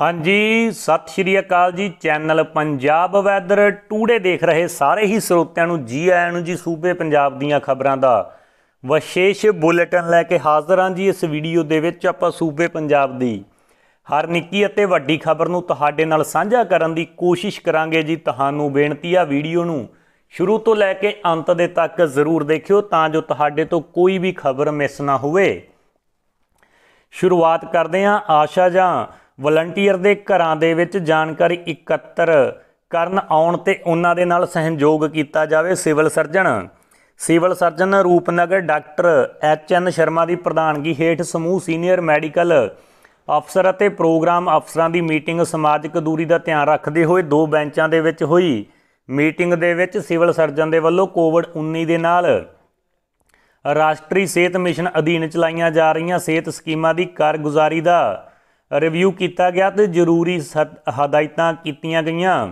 ਹਾਂਜੀ ਸਤਿ ਸ਼੍ਰੀ ਅਕਾਲ ਜੀ ਚੈਨਲ ਪੰਜਾਬ ਵੈਦਰ ਟੂਡੇ ਦੇਖ ਰਹੇ ਸਾਰੇ ਹੀ ਸਰੋਤਿਆਂ ਨੂੰ ਜੀ ਆਇਆਂ ਨੂੰ ਜੀ ਸੂਬੇ ਪੰਜਾਬ ਦੀਆਂ ਖਬਰਾਂ ਦਾ ਵਿਸ਼ੇਸ਼ ਬੁਲੇਟਿਨ ਲੈ ਕੇ ਹਾਜ਼ਰ ਹਾਂ ਜੀ ਇਸ ਵੀਡੀਓ ਦੇ ਵਿੱਚ ਆਪਾਂ ਸੂਬੇ ਪੰਜਾਬ ਦੀ ਹਰ ਨਿੱਕੀ ਅਤੇ ਵੱਡੀ ਖਬਰ ਨੂੰ ਤੁਹਾਡੇ ਨਾਲ ਸਾਂਝਾ ਕਰਨ ਦੀ ਕੋਸ਼ਿਸ਼ ਕਰਾਂਗੇ ਜੀ ਤੁਹਾਨੂੰ ਬੇਨਤੀ ਆ ਵੀਡੀਓ ਨੂੰ ਸ਼ੁਰੂ ਤੋਂ ਲੈ ਕੇ ਅੰਤ ਦੇ ਤੱਕ ਜ਼ਰੂਰ ਦੇਖਿਓ ਤਾਂ ਜੋ ਤੁਹਾਡੇ ਤੋਂ ਕੋਈ ਵੀ ਖਬਰ ਮਿਸ ਨਾ ਹੋਵੇ ਸ਼ੁਰੂਆਤ ਕਰਦੇ ਹਾਂ ਆਸ਼ਾ ਜਾਂ ਵਲੰਟੀਅਰ ਦੇ ਘਰਾਂ ਦੇ ਵਿੱਚ ਜਾਣਕਾਰੀ ਇਕੱਤਰ ਕਰਨ ਆਉਣ ਤੇ ਉਹਨਾਂ ਦੇ ਨਾਲ ਸਹਿਯੋਗ ਕੀਤਾ ਜਾਵੇ civil surgeon civil surgeon Rupnagar doctor H N Sharma ਦੀ ਪ੍ਰਧਾਨਗੀ ਹੇਠ ਸਮੂਹ ਸੀਨੀਅਰ ਮੈਡੀਕਲ ਅਫਸਰ ਅਤੇ ਪ੍ਰੋਗਰਾਮ ਅਫਸਰਾਂ ਦੀ ਮੀਟਿੰਗ ਸਮਾਜਿਕ ਦੂਰੀ ਦਾ ਧਿਆਨ ਰੱਖਦੇ ਹੋਏ ਦੋ ਬੈਂਚਾਂ ਦੇ ਵਿੱਚ ਹੋਈ ਮੀਟਿੰਗ ਦੇ ਵਿੱਚ ਸਿਵਲ ਸਰਜਨ ਦੇ ਵੱਲੋਂ ਕੋਵਿਡ-19 ਦੇ ਨਾਲ ਰਾਸ਼ਟਰੀ ਸਿਹਤ ਮਿਸ਼ਨ ਅਧੀਨ ਚਲਾਈਆਂ ਜਾ ਰਹੀਆਂ ਸਿਹਤ ਸਕੀਮਾਂ ਦੀ ਕਾਰਗੁਜ਼ਾਰੀ ਦਾ ਰਿਵਿਊ ਕੀਤਾ ਗਿਆ ਤੇ ਜ਼ਰੂਰੀ ਹਦਾਇਤਾਂ ਕੀਤੀਆਂ ਗਈਆਂ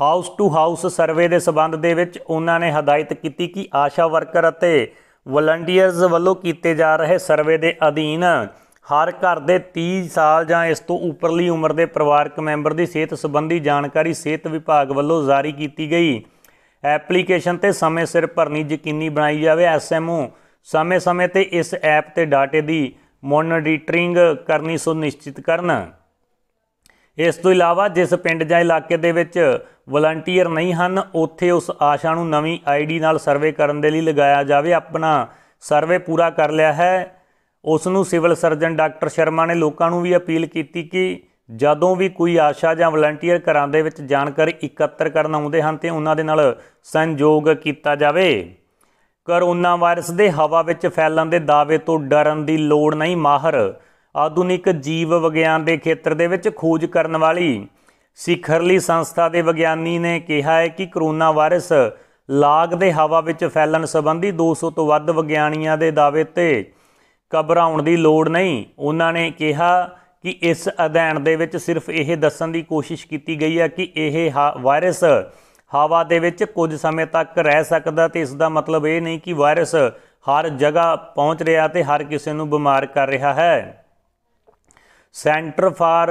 ਹਾਊਸ ਟੂ ਹਾਊਸ ਸਰਵੇ ਦੇ ਸਬੰਧ ਦੇ ਵਿੱਚ ਉਹਨਾਂ ਨੇ ਹਦਾਇਤ ਕੀਤੀ ਕਿ ਆਸ਼ਾ ਵਰਕਰ ਅਤੇ ਵਲੰਟੀਅਰਸ ਵੱਲੋਂ ਕੀਤੇ ਜਾ ਰਹੇ ਸਰਵੇ ਦੇ ਅਧੀਨ ਹਰ ਘਰ ਦੇ 30 ਸਾਲ ਜਾਂ ਇਸ ਤੋਂ ਉੱਪਰਲੀ ਉਮਰ ਦੇ ਪਰਿਵਾਰਕ ਮੈਂਬਰ ਦੀ ਸਿਹਤ ਸੰਬੰਧੀ ਜਾਣਕਾਰੀ ਸਿਹਤ ਵਿਭਾਗ ਵੱਲੋਂ ਜਾਰੀ ਕੀਤੀ ਗਈ ਐਪਲੀਕੇਸ਼ਨ ਤੇ ਸਮੇਂ ਸਿਰ ਭਰਨੀ ਯਕੀਨੀ ਬਣਾਈ ਜਾਵੇ ਐਸਐਮਓ ਸਮੇਂ-ਸਮੇਂ ਤੇ ਇਸ ਐਪ ਤੇ ਡਾਟੇ ਦੀ ਮੋਨਿਟਰਿੰਗ ਕਰਨੀ ਸੁਨਿਸ਼ਚਿਤ ਕਰਨਾ ਇਸ ਤੋਂ ਇਲਾਵਾ ਜਿਸ ਪਿੰਡ ਜਾਂ ਇਲਾਕੇ ਦੇ ਵਿੱਚ ਵਲੰਟੀਅਰ ਨਹੀਂ ਹਨ ਉੱਥੇ ਉਸ ਆਸ਼ਾ ਨੂੰ ਨਵੀਂ ਆਈਡੀ ਨਾਲ ਸਰਵੇ ਕਰਨ ਦੇ ਲਈ ਲਗਾਇਆ ਜਾਵੇ ਆਪਣਾ ਸਰਵੇ ਪੂਰਾ ਕਰ ਲਿਆ ਹੈ ਉਸ ਨੂੰ ਸਿਵਲ ਸਰਜਨ ਡਾਕਟਰ ਸ਼ਰਮਾ ਨੇ ਲੋਕਾਂ ਨੂੰ ਵੀ ਅਪੀਲ ਕੀਤੀ ਕਿ ਜਦੋਂ ਵੀ ਕੋਈ ਆਸ਼ਾ ਜਾਂ ਵਲੰਟੀਅਰ ਘਰਾਂ ਦੇ ਵਿੱਚ ਜਾਣਕਾਰੀ ਇਕੱਤਰ ਕਰਨ ਆਉਂਦੇ ਹਨ ਤੇ ਉਹਨਾਂ ਦੇ ਨਾਲ ਸੰਯੋਗ ਕੀਤਾ ਜਾਵੇ ਕਰੋਨਾ ਵਾਇਰਸ ਦੇ ਹਵਾ ਵਿੱਚ ਫੈਲਣ ਦੇ ਦਾਅਵੇ ਤੋਂ ਡਰਨ ਦੀ ਲੋੜ ਨਹੀਂ ਮਾਹਰ ਆਧੁਨਿਕ ਜੀਵ ਵਿਗਿਆਨ ਦੇ ਖੇਤਰ ਦੇ ਵਿੱਚ ਖੋਜ ਕਰਨ ਵਾਲੀ ਸਿਖਰਲੀ ਸੰਸਥਾ ਦੇ ਵਿਗਿਆਨੀ ਨੇ ਕਿਹਾ ਹੈ ਕਿ ਕਰੋਨਾ ਵਾਇਰਸ ਲਾਗ ਦੇ ਹਵਾ ਵਿੱਚ ਫੈਲਣ ਸੰਬੰਧੀ 200 ਤੋਂ ਵੱਧ ਵਿਗਿਆਨੀਆਂ ਦੇ ਦਾਅਵੇ ਤੇ ਘਬਰਾਉਣ ਦੀ ਲੋੜ ਨਹੀਂ ਉਹਨਾਂ ਨੇ ਕਿਹਾ ਕਿ ਇਸ ਅਧਿਐਨ ਦੇ ਵਿੱਚ ਸਿਰਫ ਇਹ ਦੱਸਣ ਦੀ ਕੋਸ਼ਿਸ਼ ਕੀਤੀ ਗਈ ਹੈ ਕਿ ਇਹ ਵਾਇਰਸ ਹਵਾ ਦੇ ਵਿੱਚ ਕੁਝ ਸਮੇਂ ਤੱਕ ਰਹਿ ਸਕਦਾ ਤੇ ਇਸ ਦਾ ਮਤਲਬ ਇਹ ਨਹੀਂ ਕਿ ਵਾਇਰਸ ਹਰ ਜਗ੍ਹਾ ਪਹੁੰਚ ਰਿਹਾ ਤੇ ਹਰ ਕਿਸੇ ਨੂੰ ਬਿਮਾਰ ਕਰ ਰਿਹਾ ਹੈ centre for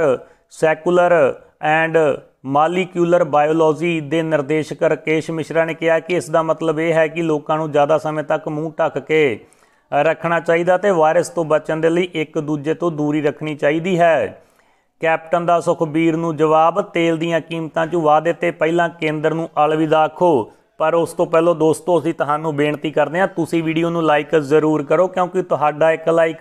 cellular and molecular biology ਦੇ ਨਿਰਦੇਸ਼ਕ ਰਕੇਸ਼ ਮਿਸ਼ਰਾ ਨੇ ਕਿਹਾ ਕਿ ਇਸ ਦਾ ਮਤਲਬ ਇਹ ਹੈ ਕਿ ਲੋਕਾਂ ਨੂੰ ਜ਼ਿਆਦਾ ਸਮੇਂ ਤੱਕ ਮੂੰਹ ਢੱਕ ਕੇ ਰੱਖਣਾ ਚਾਹੀਦਾ ਤੇ ਵਾਇਰਸ ਤੋਂ ਬਚਣ ਦੇ ਲਈ ਇੱਕ ਦੂਜੇ ਤੋਂ ਦੂਰੀ ਰੱਖਣੀ ਚਾਹੀਦੀ ਹੈ ਕੈਪਟਨ ਦਾ ਸੁਖਬੀਰ ਨੂੰ ਜਵਾਬ ਤੇਲ ਦੀਆਂ ਕੀਮਤਾਂ 'ਚ ਵਾਅਦੇ ਤੇ ਪਹਿਲਾਂ ਕੇਂਦਰ ਨੂੰ ਅਲਵਿਦਾ ਆਖੋ ਪਰ ਉਸ ਤੋਂ ਪਹਿਲਾਂ ਦੋਸਤੋ ਅਸੀਂ ਤੁਹਾਨੂੰ ਬੇਨਤੀ ਕਰਦੇ ਹਾਂ ਤੁਸੀਂ ਵੀਡੀਓ ਨੂੰ ਲਾਈਕ ਜ਼ਰੂਰ ਕਰੋ ਕਿਉਂਕਿ ਤੁਹਾਡਾ ਇੱਕ ਲਾਈਕ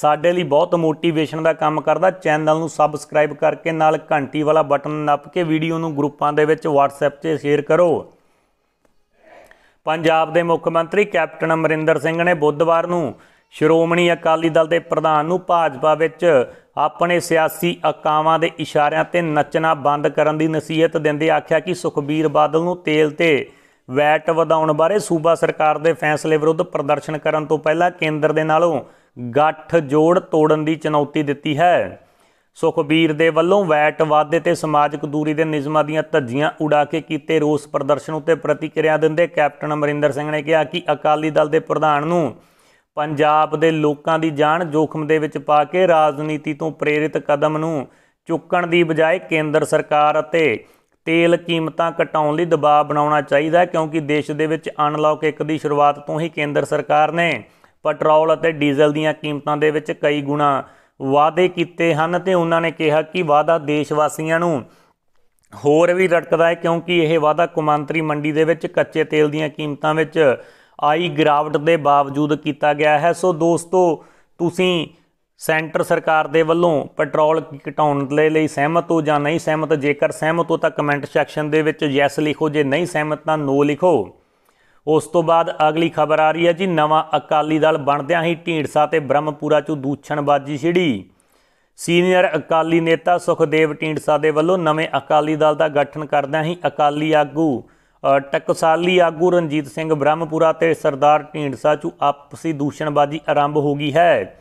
ਸਾਡੇ ਲਈ ਬਹੁਤ ਮੋਟੀਵੇਸ਼ਨ ਦਾ ਕੰਮ ਕਰਦਾ ਚੈਨਲ ਨੂੰ ਸਬਸਕ੍ਰਾਈਬ ਕਰਕੇ ਨਾਲ ਘੰਟੀ ਵਾਲਾ ਬਟਨ ਨੱਪ ਕੇ ਵੀਡੀਓ ਨੂੰ ਗਰੁੱਪਾਂ ਦੇ ਵਿੱਚ WhatsApp 'ਤੇ ਸ਼ੇਅਰ ਕਰੋ ਪੰਜਾਬ ਦੇ ਮੁੱਖ ਮੰਤਰੀ ਕੈਪਟਨ ਅਮਰਿੰਦਰ ਸਿੰਘ ਨੇ ਬੁੱਧਵਾਰ ਨੂੰ ਸ਼੍ਰੋਮਣੀ ਅਕਾਲੀ ਦਲ ਦੇ ਪ੍ਰਧਾਨ ਨੂੰ ਭਾਜਪਾ ਵਿੱਚ ਆਪਣੇ ਸਿਆਸੀ ਅਕਾਵਾਂ ਦੇ ਇਸ਼ਾਰਿਆਂ ਤੇ ਨੱਚਣਾ ਬੰਦ ਕਰਨ ਦੀ ਨਸੀਹਤ ਦਿੰਦੇ ਆਖਿਆ ਕਿ ਸੁਖਬੀਰ ਬਾਦਲ ਨੂੰ ਤੇਲ ਤੇ ਵੈਟ ਵਧਾਉਣ ਬਾਰੇ ਸੂਬਾ ਸਰਕਾਰ ਦੇ ਫੈਸਲੇ ਵਿਰੁੱਧ ਪ੍ਰਦਰਸ਼ਨ ਕਰਨ ਤੋਂ ਪਹਿਲਾਂ ਕੇਂਦਰ ਦੇ ਨਾਲੋਂ ਗੱਠ ਜੋੜ ਤੋੜਨ ਦੀ ਚੁਣੌਤੀ ਦਿੱਤੀ ਹੈ ਸੁਖਬੀਰ ਦੇ ਵੱਲੋਂ ਵੈਟ ਵਾਅਦੇ ਤੇ ਸਮਾਜਿਕ ਦੂਰੀ ਦੇ ਨਿਯਮਾਂ ਦੀਆਂ ਧੱਜੀਆਂ ਉਡਾ ਕੇ ਕੀਤੇ ਰੋਸ ਪ੍ਰਦਰਸ਼ਨ ਉੱਤੇ ਪ੍ਰਤੀਕਿਰਿਆ ਦਿੰਦੇ ਕੈਪਟਨ ਅਮਰਿੰਦਰ ਸਿੰਘ ਨੇ ਕਿਹਾ ਕਿ ਅਕਾਲੀ ਦਲ ਦੇ ਪ੍ਰਧਾਨ ਨੂੰ ਪੰਜਾਬ ਦੇ ਲੋਕਾਂ ਦੀ ਜਾਨ ਜੋਖਮ ਦੇ ਵਿੱਚ ਪਾ ਕੇ ਰਾਜਨੀਤੀ ਤੋਂ ਪ੍ਰੇਰਿਤ ਕਦਮ ਨੂੰ ਚੁੱਕਣ ਦੀ ਬਜਾਏ ਕੇਂਦਰ ਸਰਕਾਰ ਅਤੇ ਤੇਲ ਕੀਮਤਾਂ ਘਟਾਉਣ ਲਈ ਦਬਾਅ ਬਣਾਉਣਾ ਚਾਹੀਦਾ ਕਿਉਂਕਿ ਦੇਸ਼ ਦੇ ਵਿੱਚ ਅਨਲੌਕ 1 ਦੀ ਸ਼ੁਰੂਆਤ ਤੋਂ ਹੀ ਕੇਂਦਰ ਸਰਕਾਰ ਨੇ ਪੈਟਰੋਲ ਅਤੇ ਡੀਜ਼ਲ ਦੀਆਂ ਕੀਮਤਾਂ ਦੇ ਵਿੱਚ ਕਈ ਗੁਣਾ ਵਾਅਦੇ ਕੀਤੇ ਹਨ ਤੇ ਉਹਨਾਂ ਨੇ ਕਿਹਾ ਕਿ ਵਾਅਦਾ ਦੇਸ਼ ਵਾਸੀਆਂ ਨੂੰ ਹੋਰ ਵੀ ਰੜਕਦਾ ਹੈ ਕਿਉਂਕਿ ਇਹ ਵਾਅਦਾ ਕੁਮੰਤਰੀ ਮੰਡੀ ਦੇ ਵਿੱਚ ਕੱਚੇ ਤੇਲ ਦੀਆਂ ਕੀਮਤਾਂ ਵਿੱਚ ਆਈ ਗਰਾਵਟ ਦੇ ਬਾਵਜੂਦ ਕੀਤਾ ਗਿਆ ਹੈ ਸੋ ਦੋਸਤੋ ਤੁਸੀਂ ਸੈਂਟਰ ਸਰਕਾਰ ਦੇ ਵੱਲੋਂ ਪੈਟਰੋਲ ਘਟਾਉਣ ਦੇ ਲਈ ਸਹਿਮਤ ਹੋ ਜਾਂ ਨਹੀਂ ਸਹਿਮਤ ਜੇਕਰ ਸਹਿਮਤ ਹੋ ਤਾਂ ਕਮੈਂਟ ਸੈਕਸ਼ਨ ਦੇ ਵਿੱਚ ਯੈਸ ਲਿਖੋ ਜੇ ਨਹੀਂ ਸਹਿਮਤ ਤਾਂ ਨੋ ਲਿਖੋ ਉਸ ਤੋਂ ਬਾਅਦ ਅਗਲੀ ਖਬਰ ਆ ਰਹੀ ਹੈ ਜੀ ਨਵਾਂ ਅਕਾਲੀ ਦਲ ਬਣਦਿਆਂ ਹੀ ਢੀਂਡਸਾ ਤੇ ਬ੍ਰਹਮਪੂਰਾ ਚੋਂ ਦੂਛਣਬਾਜੀ ਛਿੜੀ ਸੀਨੀਅਰ ਅਕਾਲੀ ਨੇਤਾ ਸੁਖਦੇਵ ਢੀਂਡਸਾ ਦੇ ਵੱਲੋਂ ਨਵੇਂ ਅਕਾਲੀ ਦਲ ਦਾ ਗਠਨ ਕਰਦਿਆਂ ਹੀ ਅਕਾਲੀ ਆਗੂ ਟਕਸਾਲੀ ਆਗੂ ਰਣਜੀਤ ਸਿੰਘ ਬ੍ਰਹਮਪੁਰਾ ਤੇ ਸਰਦਾਰ ਢੀਂਡਸਾ ਚੋਂ ਆਪਸੀ ਦੂਸ਼ਣਬਾਜ਼ੀ ਆਰੰਭ ਹੋ ਗਈ ਹੈ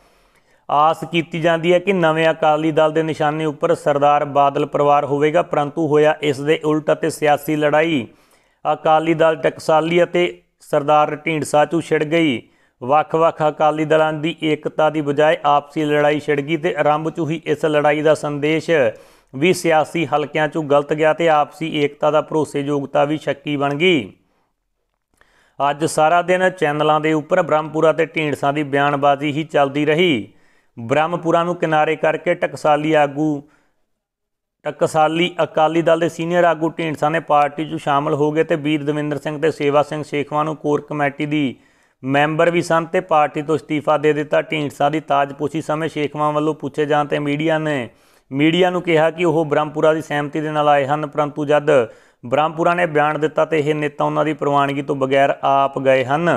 ਆਸ ਕੀਤੀ ਜਾਂਦੀ ਹੈ ਕਿ ਨਵੇਂ ਅਕਾਲੀ ਦਲ ਦੇ ਨਿਸ਼ਾਨੇ ਉੱਪਰ ਸਰਦਾਰ ਬਾਦਲ ਪਰਿਵਾਰ ਹੋਵੇਗਾ ਪਰੰਤੂ ਹੋਇਆ ਇਸ ਦੇ ਉਲਟ ਅਤੇ ਸਿਆਸੀ ਲੜਾਈ ਅਕਾਲੀ ਦਲ ਟਕਸਾਲੀ ਅਤੇ ਸਰਦਾਰ ਢੀਂਡਸਾ ਚੂ ਛਿੜ ਗਈ ਵੱਖ-ਵੱਖ ਅਕਾਲੀ ਦਲਾਂ ਦੀ ਏਕਤਾ ਦੀ ਬਜਾਏ ਆਪਸੀ ਲੜਾਈ ਛਿੜ ਗਈ ਤੇ ਆਰੰਭ ਚੂ ਹੀ ਇਸ ਲੜਾਈ ਦਾ ਸੰਦੇਸ਼ ਵੀ ਸਿਆਸੀ ਹਲਕਿਆਂ 'ਚੋਂ ਗਲਤ ਗਿਆ ਤੇ ਆਪਸੀ ਏਕਤਾ ਦਾ ਭਰੋਸੇਯੋਗਤਾ ਵੀ ਸ਼ੱਕੀ ਬਣ ਗਈ ਅੱਜ ਸਾਰਾ ਦਿਨ ਚੈਨਲਾਂ ਦੇ ਉੱਪਰ ਬ੍ਰਹਮਪੁਰਾ ਤੇ ਢੀਂਡਸਾਂ ਦੀ ਬਿਆਨਬਾਜ਼ੀ ਹੀ ਚੱਲਦੀ ਰਹੀ ਬ੍ਰਹਮਪੁਰਾ ਨੂੰ ਕਿਨਾਰੇ ਕਰਕੇ ਟਕਸਾਲੀ ਆਗੂ ਟਕਸਾਲੀ ਅਕਾਲੀ ਦਲ ਦੇ ਸੀਨੀਅਰ ਆਗੂ ਢੀਂਡਸਾ ਨੇ ਪਾਰਟੀ 'ਚ ਸ਼ਾਮਲ ਹੋ ਗਏ ਤੇ ਵੀਰ ਦਵਿੰਦਰ ਸਿੰਘ ਤੇ ਸੇਵਾ ਸਿੰਘ ਸ਼ੇਖਵਾ ਨੂੰ ਕੋਰ ਕਮੇਟੀ ਦੀ ਮੈਂਬਰ ਵੀ ਸਨ ਤੇ ਪਾਰਟੀ ਤੋਂ ਅਸਤੀਫਾ ਦੇ ਦਿੱਤਾ ਢੀਂਡਸਾ ਦੀ ਤਾਜਪੋਸ਼ੀ ਸਮੇਂ ਸ਼ੇਖਵਾ ਵੱਲੋਂ ਪੁੱਛੇ ਜਾਣ ਤੇ ਮੀਡੀਆ ਨੇ ਮੀਡੀਆ ਨੂੰ ਕਿਹਾ ਕਿ ਉਹ ਬ੍ਰਹਮਪੁਰਾ ਦੀ ਸਹਿਮਤੀ ਦੇ ਨਾਲ ਆਏ ਹਨ ਪਰੰਤੂ ਜਦ ਬ੍ਰਹਮਪੁਰਾ ਨੇ ਬਿਆਨ ਦਿੱਤਾ ਤੇ ਇਹ ਨੇਤਾ ਉਹਨਾਂ ਦੀ ਪ੍ਰਵਾਨਗੀ ਤੋਂ ਬਗੈਰ ਆਪ ਗਏ ਹਨ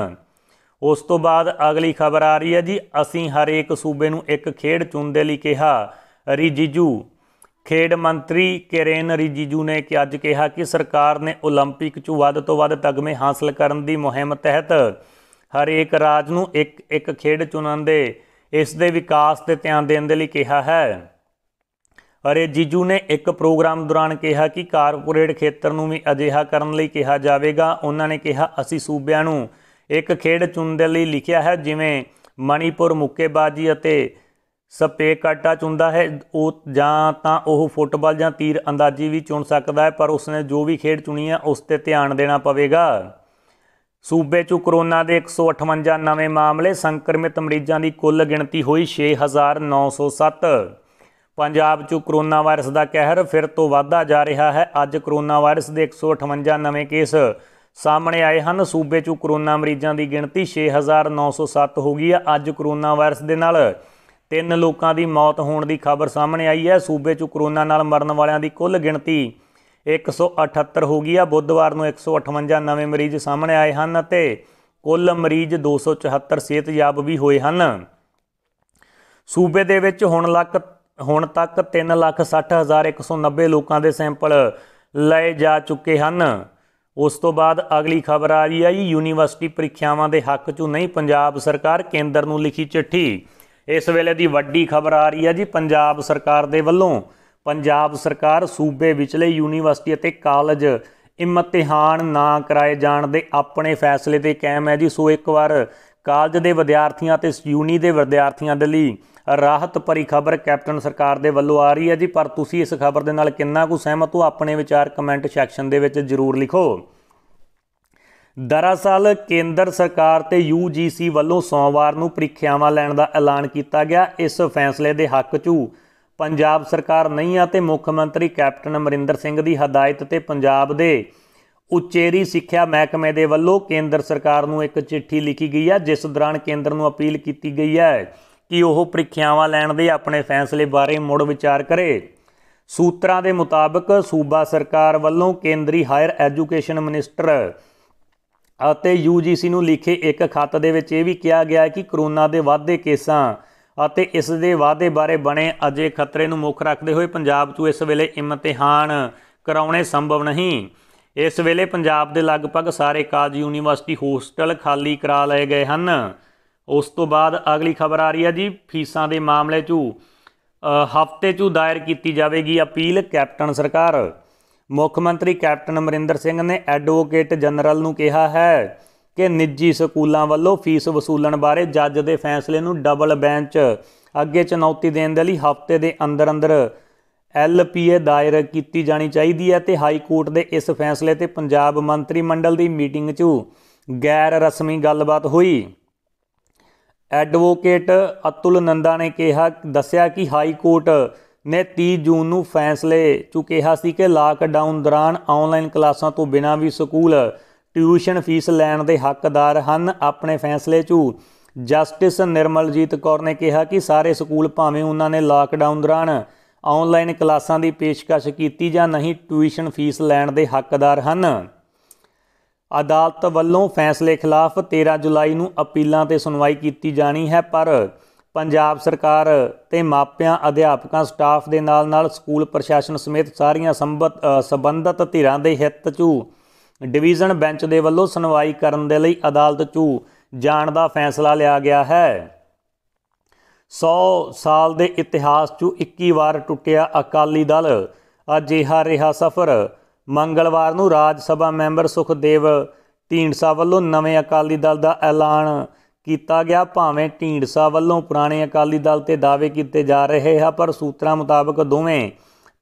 ਉਸ ਤੋਂ ਬਾਅਦ ਅਗਲੀ ਖਬਰ ਆ ਰਹੀ ਹੈ ਜੀ ਅਸੀਂ ਹਰੇਕ ਸੂਬੇ ਨੂੰ ਇੱਕ ਖੇਡ ਚੁਣ ਦੇ ਲਈ ਕਿਹਾ ਰਿਜੀਜੂ ਖੇਡ ਮੰਤਰੀ ਕਿਰੇਨ ਰਿਜੀਜੂ ਨੇ ਕਿ ਅੱਜ ਕਿਹਾ ਕਿ ਸਰਕਾਰ ਨੇ 올림픽 'ਚ ਵੱਧ ਤੋਂ ਵੱਧ ਤਗਮੇ ਹਾਸਲ ਕਰਨ ਦੀ ਮੁਹਿੰਮ ਤਹਿਤ ਹਰੇਕ ਰਾਜ ਨੂੰ ਇੱਕ ਇੱਕ ਖੇਡ ਚੁਣਨ ਦੇ ਇਸ ਦੇ ਵਿਕਾਸ ਤੇ ਧਿਆਨ ਦੇਣ ਦੇ ਲਈ ਕਿਹਾ ਹੈ ਜੀਜੂ ਨੇ ਇੱਕ ਪ੍ਰੋਗਰਾਮ ਦੌਰਾਨ ਕਿਹਾ ਕਿ ਕਾਰਪੋਰੇਟ ਖੇਤਰ ਨੂੰ ਵੀ ਅਜਿਹਾ ਕਰਨ ਲਈ ਕਿਹਾ ਜਾਵੇਗਾ ਉਹਨਾਂ ਨੇ ਕਿਹਾ ਅਸੀਂ ਸੂਬਿਆਂ ਨੂੰ ਇੱਕ ਖੇਡ ਚੁਣਨ ਲਈ ਲਿਖਿਆ ਹੈ ਜਿਵੇਂ ਮਣੀਪੁਰ ਮੁੱਕੇਬਾਜ਼ੀ ਅਤੇ ਸਪੇਕਟਾ ਚੁੰਦਾ ਹੈ ਉਹ ਜਾਂ ਤਾਂ ਉਹ ਫੁੱਟਬਾਲ ਜਾਂ ਤੀਰ ਅੰਦਾਜ਼ੀ ਵੀ ਚੁਣ ਸਕਦਾ ਹੈ ਪਰ ਉਸਨੇ ਜੋ ਵੀ ਖੇਡ ਚੁਣੀ ਹੈ ਉਸ ਤੇ ਧਿਆਨ ਦੇਣਾ ਪਵੇਗਾ ਸੂਬੇ 'ਚ ਕੋਰੋਨਾ ਦੇ 158 ਨਵੇਂ ਮਾਮਲੇ ਸੰਕਰਮਿਤ ਮਰੀਜ਼ਾਂ ਦੀ ਕੁੱਲ ਗਿਣਤੀ ਹੋਈ 6907 ਪੰਜਾਬ 'ਚ ਕੋਰੋਨਾ ਵਾਇਰਸ ਦਾ ਕਹਿਰ ਫਿਰ ਤੋਂ ਵਧਦਾ ਜਾ ਰਿਹਾ ਹੈ ਅੱਜ ਕੋਰੋਨਾ ਵਾਇਰਸ ਦੇ 158 ਨਵੇਂ ਕੇਸ ਸਾਹਮਣੇ ਆਏ ਹਨ ਸੂਬੇ 'ਚ ਕੋਰੋਨਾ ਮਰੀਜ਼ਾਂ ਦੀ ਗਿਣਤੀ 6907 ਹੋ ਗਈ ਹੈ ਅੱਜ ਕੋਰੋਨਾ ਵਾਇਰਸ ਦੇ ਨਾਲ ਤਿੰਨ ਲੋਕਾਂ ਦੀ ਮੌਤ ਹੋਣ ਦੀ ਖਬਰ ਸਾਹਮਣੇ ਆਈ ਹੈ ਸੂਬੇ 'ਚ ਕੋਰੋਨਾ ਨਾਲ ਮਰਨ ਵਾਲਿਆਂ ਦੀ ਕੁੱਲ ਗਿਣਤੀ 178 ਹੋ ਗਈ ਹੈ ਬੁੱਧਵਾਰ ਨੂੰ 158 ਨਵੇਂ ਮਰੀਜ਼ ਸਾਹਮਣੇ ਆਏ ਹਨ ਅਤੇ ਕੁੱਲ ਮਰੀਜ਼ 274 ਸਿਹਤਯਾਬ ਵੀ ਹੋਏ ਹਨ ਸੂਬੇ ਦੇ ਵਿੱਚ ਹੁਣ ਲੱਕ ਹੁਣ ਤੱਕ 360190 ਲੋਕਾਂ ਦੇ ਸੈਂਪਲ ਲਏ ਜਾ ਚੁੱਕੇ ਹਨ ਉਸ ਤੋਂ ਬਾਅਦ ਅਗਲੀ ਖਬਰ ਆ ਰਹੀ ਹੈ ਜੀ ਯੂਨੀਵਰਸਿਟੀ ਪ੍ਰੀਖਿਆਵਾਂ ਦੇ ਹੱਕ 'ਚੋਂ ਨਹੀਂ ਪੰਜਾਬ ਸਰਕਾਰ ਕੇਂਦਰ ਨੂੰ ਲਿਖੀ ਚਿੱਠੀ ਇਸ ਵੇਲੇ ਦੀ ਵੱਡੀ ਖਬਰ ਆ ਰਹੀ ਹੈ ਜੀ ਪੰਜਾਬ ਸਰਕਾਰ ਦੇ ਵੱਲੋਂ ਪੰਜਾਬ ਸਰਕਾਰ ਸੂਬੇ ਵਿਚਲੇ ਯੂਨੀਵਰਸਿਟੀ ਅਤੇ ਕਾਲਜ ਇਮਤਿਹਾਨ ਨਾ ਕਰਾਏ ਜਾਣ ਦੇ ਆਪਣੇ ਫੈਸਲੇ ਤੇ ਕਾਇਮ ਹੈ ਜੀ ਸੋ ਇੱਕ ਵਾਰ ਕਾਲਜ ਦੇ ਵਿਦਿਆਰਥੀਆਂ ਤੇ ਯੂਨੀ ਦੇ ਵਿਦਿਆਰਥੀਆਂ ਦੇ ਲਈ ਰਾਹਤ ਭਰੀ ਖਬਰ ਕੈਪਟਨ ਸਰਕਾਰ ਦੇ ਵੱਲੋਂ ਆ ਰਹੀ ਹੈ ਜੀ ਪਰ ਤੁਸੀਂ ਇਸ ਖਬਰ ਦੇ ਨਾਲ ਕਿੰਨਾ ਕੁ ਸਹਿਮਤ ਹੋ ਆਪਣੇ ਵਿਚਾਰ ਕਮੈਂਟ ਸੈਕਸ਼ਨ ਦੇ ਵਿੱਚ ਜ਼ਰੂਰ ਲਿਖੋ ਦਰਅਸਲ ਕੇਂਦਰ ਸਰਕਾਰ ਤੇ UGC ਵੱਲੋਂ ਸੋਮਵਾਰ ਨੂੰ ਪ੍ਰੀਖਿਆਵਾਂ ਲੈਣ ਦਾ ਐਲਾਨ ਕੀਤਾ ਗਿਆ ਇਸ ਫੈਸਲੇ ਦੇ ਹੱਕ 'ਚ ਪੰਜਾਬ ਸਰਕਾਰ ਨਹੀਂ ਆ ਤੇ ਮੁੱਖ ਮੰਤਰੀ ਕੈਪਟਨ ਅਮਰਿੰਦਰ ਸਿੰਘ ਦੀ ਹਦਾਇਤ ਤੇ ਪੰਜਾਬ ਦੇ ਉਚੇਰੀ ਸਿੱਖਿਆ ਮਹਿਕਮੇ ਦੇ ਵੱਲੋਂ ਕੇਂਦਰ ਸਰਕਾਰ ਨੂੰ ਇੱਕ ਚਿੱਠੀ ਲਿਖੀ ਗਈ ਹੈ ਜਿਸ ਦੌਰਾਨ ਕੇਂਦਰ ਨੂੰ ਅਪੀਲ ਕੀਤੀ ਗਈ ਹੈ ਕਿ ਉਹ ਪ੍ਰੀਖਿਆਵਾਂ ਲੈਣ ਦੇ ਆਪਣੇ ਫੈਸਲੇ ਬਾਰੇ ਮੁੜ ਵਿਚਾਰ ਕਰੇ ਸੂਤਰਾਂ ਦੇ ਮੁਤਾਬਕ ਸੂਬਾ ਸਰਕਾਰ ਵੱਲੋਂ ਕੇਂਦਰੀ ਹਾਇਰ ਐਜੂਕੇਸ਼ਨ ਮਿਨਿਸਟਰ ਅਤੇ UGC ਨੂੰ ਲਿਖੇ ਇੱਕ ਖੱਤ ਦੇ ਵਿੱਚ ਇਹ ਵੀ ਕਿਹਾ ਗਿਆ ਕਿ ਕਰੋਨਾ ਦੇ ਵਾਧੇ ਕੇਸਾਂ ਅਤੇ ਇਸ ਦੇ ਵਾਧੇ ਬਾਰੇ ਬਣੇ ਅਜੇ ਖਤਰੇ ਨੂੰ ਮੁੱਖ ਰੱਖਦੇ ਹੋਏ ਪੰਜਾਬ 'ਚ ਇਸ ਵੇਲੇ ਇਮਤਿਹਾਨ ਕਰਾਉਣੇ ਸੰਭਵ ਨਹੀਂ ਇਸ ਵੇਲੇ ਪੰਜਾਬ ਦੇ ਲਗਭਗ ਸਾਰੇ ਕਾਲਜ ਯੂਨੀਵਰਸਿਟੀ ਹੋਸਟਲ ਖਾਲੀ ਕਰਾ ਲਏ ਗਏ ਹਨ ਉਸ ਤੋਂ ਬਾਅਦ ਅਗਲੀ ਖਬਰ ਆ ਰਹੀ ਹੈ ਜੀ ਫੀਸਾਂ ਦੇ ਮਾਮਲੇ 'ਚ ਹਫ਼ਤੇ 'ਚ ਦਾਇਰ ਕੀਤੀ ਜਾਵੇਗੀ ਅਪੀਲ ਕੈਪਟਨ ਸਰਕਾਰ ਮੁੱਖ ਮੰਤਰੀ ਕੈਪਟਨ ਅਮਰਿੰਦਰ ਸਿੰਘ ਨੇ ਐਡਵੋਕੇਟ ਜਨਰਲ ਨੂੰ ਕਿਹਾ ਹੈ ਕਿ ਨਿੱਜੀ ਸਕੂਲਾਂ ਵੱਲੋਂ ਫੀਸ ਵਸੂਲਣ ਬਾਰੇ ਜੱਜ ਦੇ ਫੈਸਲੇ ਨੂੰ ਡਬਲ ਬੈਂਚ ਅੱਗੇ ਚੁਣੌਤੀ ਦੇਣ ਦੇ ਲਈ ਹਫ਼ਤੇ ਦੇ ਅੰਦਰ ਅੰਦਰ ਐਲਪੀਏ ਦਾਇਰ ਕੀਤੀ ਜਾਣੀ ਚਾਹੀਦੀ ਹੈ ਤੇ ਹਾਈ ਕੋਰਟ ਦੇ ਇਸ ਫੈਸਲੇ ਤੇ ਪੰਜਾਬ ਮੰਤਰੀ ਮੰਡਲ ਦੀ ਮੀਟਿੰਗ 'ਚ ਗੈਰ ਰਸਮੀ ਗੱਲਬਾਤ ਹੋਈ ਐਡਵੋਕੇਟ ਅਤੁਲ ਨੰਦਾ ਨੇ ਕਿਹਾ ਦੱਸਿਆ ਕਿ ਹਾਈ ਕੋਰਟ ਨੇ 30 ਜੂਨ ਨੂੰ ਫੈਸਲੇ 'ਚ ਕਿਹਾ ਸੀ ਕਿ ਲਾਕਡਾਊਨ ਦੌਰਾਨ ਆਨਲਾਈਨ ਕਲਾਸਾਂ ਤੋਂ ਬਿਨਾਂ ਵੀ ਸਕੂਲ ਟਿਊਸ਼ਨ ਫੀਸ ਲੈਣ ਦੇ ਹੱਕਦਾਰ ਹਨ ਆਪਣੇ ਫੈਸਲੇ 'ਚ ਜਸਟਿਸ ਨਿਰਮਲਜੀਤ ਕੌਰ ਨੇ ਕਿਹਾ ਕਿ ਸਾਰੇ ਸਕੂਲ ਭਾਵੇਂ ਉਹਨਾਂ ਨੇ ਲਾਕਡਾਊਨ ਦੌਰਾਨ ਆਨਲਾਈਨ ਕਲਾਸਾਂ ਦੀ ਪੇਸ਼ਕਸ਼ ਕੀਤੀ ਜਾਂ ਨਹੀਂ ਟਿਊਸ਼ਨ ਫੀਸ ਲੈਣ ਦੇ ਹੱਕਦਾਰ ਹਨ ਅਦਾਲਤ ਵੱਲੋਂ ਫੈਸਲੇ ਖਿਲਾਫ 13 ਜੁਲਾਈ ਨੂੰ ਅਪੀਲਾਂ ਤੇ ਸੁਣਵਾਈ ਕੀਤੀ ਜਾਣੀ ਹੈ ਪਰ ਪੰਜਾਬ ਸਰਕਾਰ ਤੇ ਮਾਪਿਆਂ ਅਧਿਆਪਕਾਂ ਸਟਾਫ ਦੇ ਨਾਲ-ਨਾਲ ਸਕੂਲ ਪ੍ਰਸ਼ਾਸਨ ਸਮੇਤ ਸਾਰੀਆਂ ਸੰਬੰਧਤ ਧਿਰਾਂ ਦੇ ਹਿੱਤ 'ਚ ਡਿਵੀਜ਼ਨ ਬੈਂਚ ਦੇ ਵੱਲੋਂ ਸੁਣਵਾਈ ਕਰਨ ਦੇ ਲਈ ਅਦਾਲਤ 'ਚ ਜਾਣ ਦਾ ਫੈਸਲਾ ਲਿਆ ਗਿਆ ਹੈ 100 ਸਾਲ ਦੇ ਇਤਿਹਾਸ 'ਚ 21 ਵਾਰ ਟੁੱਟਿਆ ਅਕਾਲੀ ਦਲ ਅਜਿਹਾ ਰਿਹਾ ਸਫ਼ਰ ਮੰਗਲਵਾਰ ਨੂੰ ਰਾਜ ਸਭਾ ਮੈਂਬਰ ਸੁਖਦੇਵ ਢੀਂਡਸਾ ਵੱਲੋਂ ਨਵੇਂ ਅਕਾਲੀ ਦਲ ਦਾ ਐਲਾਨ ਕੀਤਾ ਗਿਆ ਭਾਵੇਂ ਢੀਂਡਸਾ ਵੱਲੋਂ ਪੁਰਾਣੇ ਅਕਾਲੀ ਦਲ ਤੇ ਦਾਅਵੇ ਕੀਤੇ ਜਾ ਰਹੇ ਹਨ ਪਰ ਸੂਤਰਾਂ ਮੁਤਾਬਕ ਦੋਵੇਂ